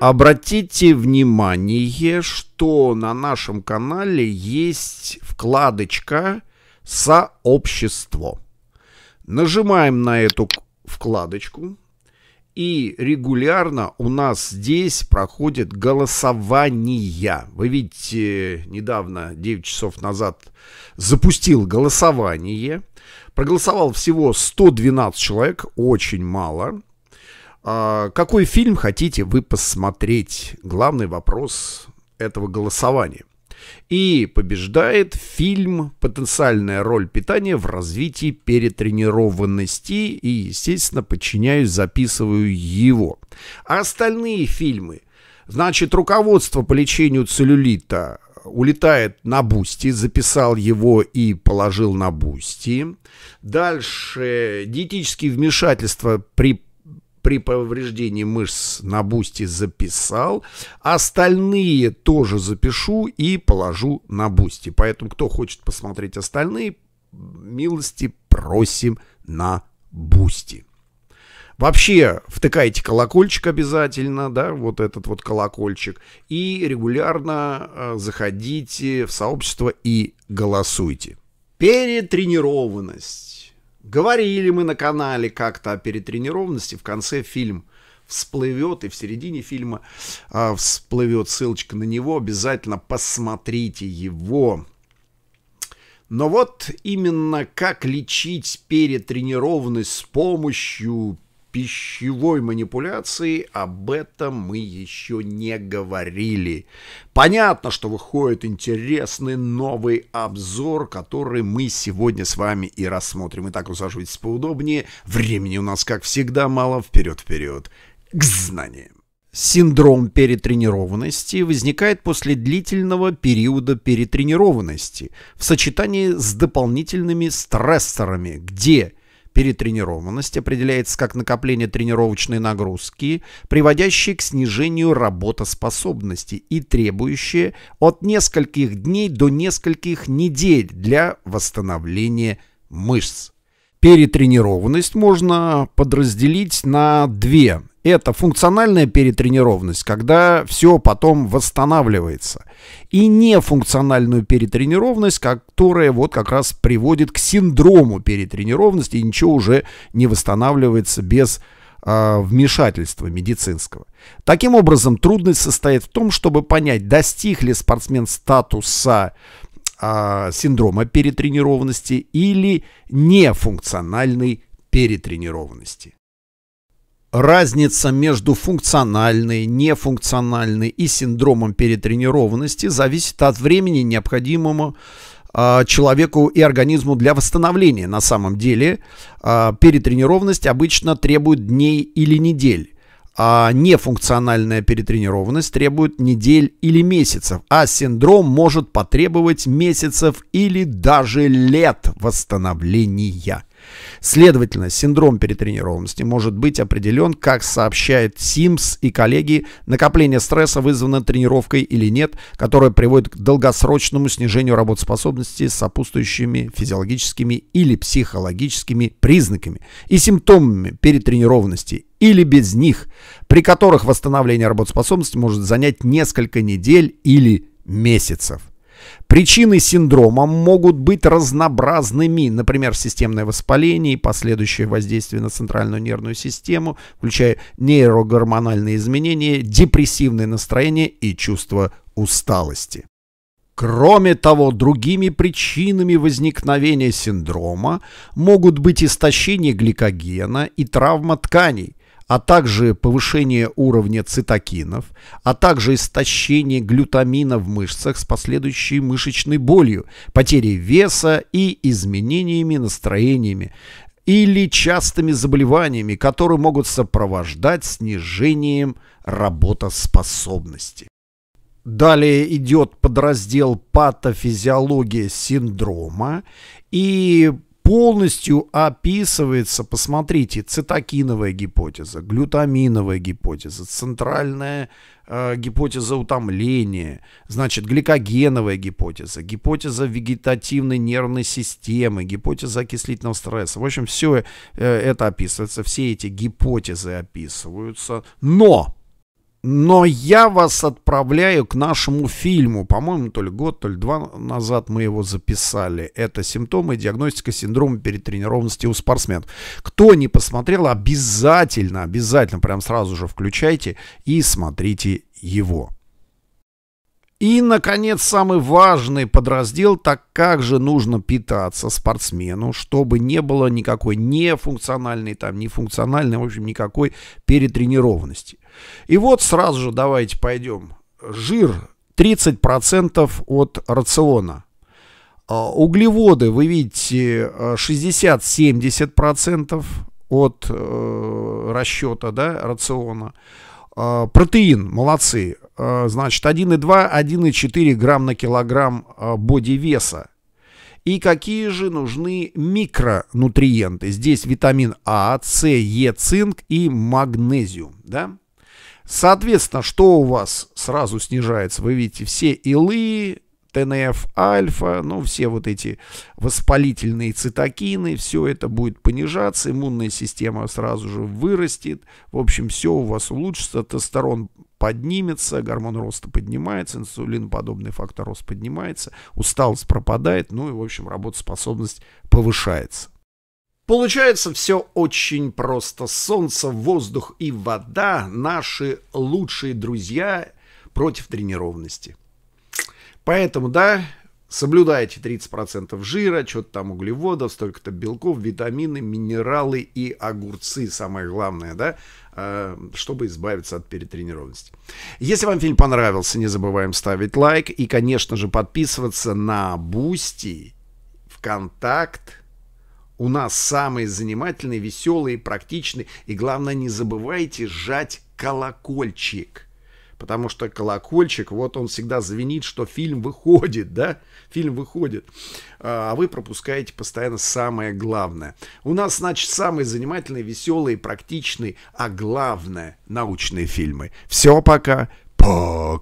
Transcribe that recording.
Обратите внимание, что на нашем канале есть вкладочка «Сообщество». Нажимаем на эту вкладочку, и регулярно у нас здесь проходит голосование. Вы видите, недавно, 9 часов назад, запустил голосование. Проголосовал всего 112 человек, очень мало. А какой фильм хотите вы посмотреть? Главный вопрос этого голосования. И побеждает фильм «Потенциальная роль питания в развитии перетренированности» и, естественно, подчиняюсь, записываю его. А остальные фильмы, значит, руководство по лечению целлюлита улетает на Бусти, записал его и положил на Бусти. Дальше диетические вмешательства при при повреждении мышц на бусте записал. Остальные тоже запишу и положу на бусте. Поэтому, кто хочет посмотреть остальные, милости просим на бусте. Вообще, втыкайте колокольчик обязательно, да, вот этот вот колокольчик, и регулярно э, заходите в сообщество и голосуйте. Перетренированность. Говорили мы на канале как-то о перетренированности. В конце фильм всплывет, и в середине фильма а, всплывет ссылочка на него. Обязательно посмотрите его. Но вот именно как лечить перетренированность с помощью пищевой манипуляции, об этом мы еще не говорили. Понятно, что выходит интересный новый обзор, который мы сегодня с вами и рассмотрим. Итак, усаживайтесь поудобнее. Времени у нас, как всегда, мало. Вперед-вперед к знаниям. Синдром перетренированности возникает после длительного периода перетренированности в сочетании с дополнительными стрессорами, где – Перетренированность определяется как накопление тренировочной нагрузки, приводящей к снижению работоспособности и требующее от нескольких дней до нескольких недель для восстановления мышц. Перетренированность можно подразделить на две это функциональная перетренированность, когда все потом восстанавливается. И нефункциональную перетренированность, которая вот как раз приводит к синдрому перетренированности, и ничего уже не восстанавливается без а, вмешательства медицинского. Таким образом, трудность состоит в том, чтобы понять, достиг ли спортсмен статуса а, синдрома перетренированности или нефункциональной перетренированности. Разница между функциональной, нефункциональной и синдромом перетренированности зависит от времени, необходимого а, человеку и организму для восстановления. На самом деле а, перетренированность обычно требует дней или недель а нефункциональная перетренированность требует недель или месяцев, а синдром может потребовать месяцев или даже лет восстановления. Следовательно, синдром перетренированности может быть определен, как сообщает Симс и коллеги, накопление стресса вызвано тренировкой или нет, которое приводит к долгосрочному снижению работоспособности с сопутствующими физиологическими или психологическими признаками и симптомами перетренированности или без них, при которых восстановление работоспособности может занять несколько недель или месяцев. Причины синдрома могут быть разнообразными, например, системное воспаление и последующее воздействие на центральную нервную систему, включая нейрогормональные изменения, депрессивное настроение и чувство усталости. Кроме того, другими причинами возникновения синдрома могут быть истощение гликогена и травма тканей, а также повышение уровня цитокинов, а также истощение глютамина в мышцах с последующей мышечной болью, потерей веса и изменениями настроениями или частыми заболеваниями, которые могут сопровождать снижением работоспособности. Далее идет подраздел патофизиология синдрома и полностью описывается, посмотрите, цитокиновая гипотеза, глютаминовая гипотеза, центральная э, гипотеза утомления, значит, гликогеновая гипотеза, гипотеза вегетативной нервной системы, гипотеза окислительного стресса. В общем, все э, это описывается, все эти гипотезы описываются. Но но я вас отправляю к нашему фильму. По-моему, то ли год, то ли два назад мы его записали. Это симптомы диагностика синдрома перетренированности у спортсменов. Кто не посмотрел, обязательно, обязательно, прям сразу же включайте и смотрите его. И, наконец, самый важный подраздел, так как же нужно питаться спортсмену, чтобы не было никакой нефункциональной, там, нефункциональной, в общем, никакой перетренированности. И вот сразу же давайте пойдем. Жир 30% от рациона. А, углеводы, вы видите, 60-70% а, от э, расчета, да, рациона. А, протеин, молодцы. А, значит, 1,2, 1,4 грамм на килограмм а, бодивеса. И какие же нужны микронутриенты? Здесь витамин А, С, Е, цинк и магнезиум. Да? Соответственно, что у вас сразу снижается? Вы видите, все илы, ТНФ-альфа, ну, все вот эти воспалительные цитокины, все это будет понижаться, иммунная система сразу же вырастет, в общем, все у вас улучшится, тестостерон поднимется, гормон роста поднимается, инсулиноподобный фактор роста поднимается, усталость пропадает, ну и, в общем, работоспособность повышается. Получается все очень просто. Солнце, воздух и вода – наши лучшие друзья против тренированности. Поэтому, да, соблюдайте 30% жира, что-то там углеводов, столько-то белков, витамины, минералы и огурцы, самое главное, да, э, чтобы избавиться от перетренированности. Если вам фильм понравился, не забываем ставить лайк и, конечно же, подписываться на Бусти, ВКонтакт, у нас самые занимательные, веселые, практичные. И главное, не забывайте жать колокольчик – потому что колокольчик, вот он всегда звенит, что фильм выходит, да, фильм выходит, а, а вы пропускаете постоянно самое главное. У нас, значит, самые занимательные, веселые, практичные, а главное, научные фильмы. Все, пока. Пока.